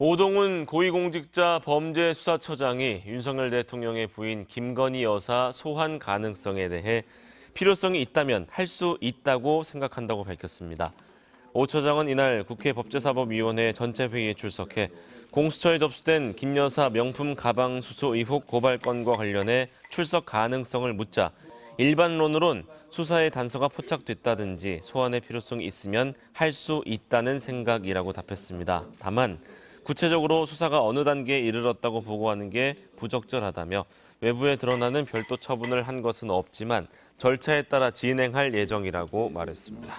오동훈 고위공직자 범죄수사처장이 윤석열 대통령의 부인 김건희 여사 소환 가능성에 대해 필요성이 있다면 할 수 있다고 생각한다고 밝혔습니다. 오 처장은 이날 국회 법제사법위원회 전체 회의에 출석해 공수처에 접수된 김 여사 명품 가방 수수 의혹 고발건과 관련해 출석 가능성을 묻자 일반론으론 수사의 단서가 포착됐다든지 소환의 필요성이 있으면 할 수 있다는 생각이라고 답했습니다. 다만 구체적으로 수사가 어느 단계에 이르렀다고 보고하는 게 부적절하다며 외부에 드러나는 별도 처분을 한 것은 없지만 절차에 따라 진행할 예정이라고 말했습니다.